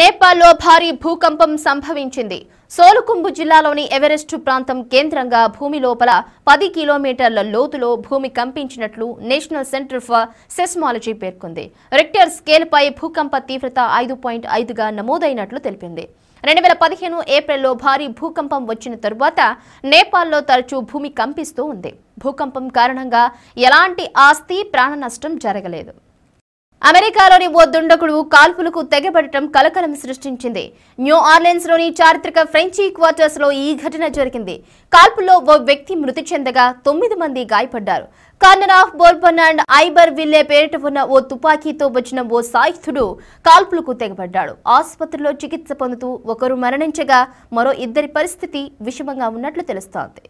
నేపాల్లో భారీ భూకంపం సంభవించింది సోలుకుంబు జిల్లాలోని ఎవరెస్ట్ ప్రాంతం కేంద్రంగా భూమి లోపల పది కిలోమీటర్ల లోతులో భూమి కంపించినట్లు నేషనల్ సెంటర్ ఫర్ సెస్మాలజీ పేర్కొంది రిక్టర్ స్కేల్పై భూకంప తీవ్రత ఐదు పాయింట్ ఐదుగా నమోదైనట్లు తెలిపింది రెండు వేల పదిహేను ఏప్రిల్లో భారీ భూకంపం వచ్చిన తరువాత నేపాల్లో తరచూ భూమి కంపిస్తూ ఉంది భూకంపం కారణంగా ఎలాంటి ఆస్తి ప్రాణ నష్టం జరగలేదు అమెరికాలోని ఓ దుండకుడు కాల్పులకు తెగబడటం కలకలం సృష్టించింది న్యూ ఆర్లెన్స్ లోని చారిత్రక ఫ్రెంచి క్వార్టర్స్ లో ఈ ఘటన జరిగింది కాల్పుల్లో ఓ వ్యక్తి మృతి చెందగా తొమ్మిది మంది గాయపడ్డారు corner of Bourbon and Iberville పేరిట ఉన్న ఓ తుపాకీతో వచ్చిన ఓ సాయుధుడు కాల్పులకు తెగబడ్డాడు ఆసుపత్రిలో చికిత్స పొందుతూ ఒకరు మరణించగా మరో ఇద్దరి పరిస్థితి విషమంగా ఉన్నట్లు తెలుస్తోంది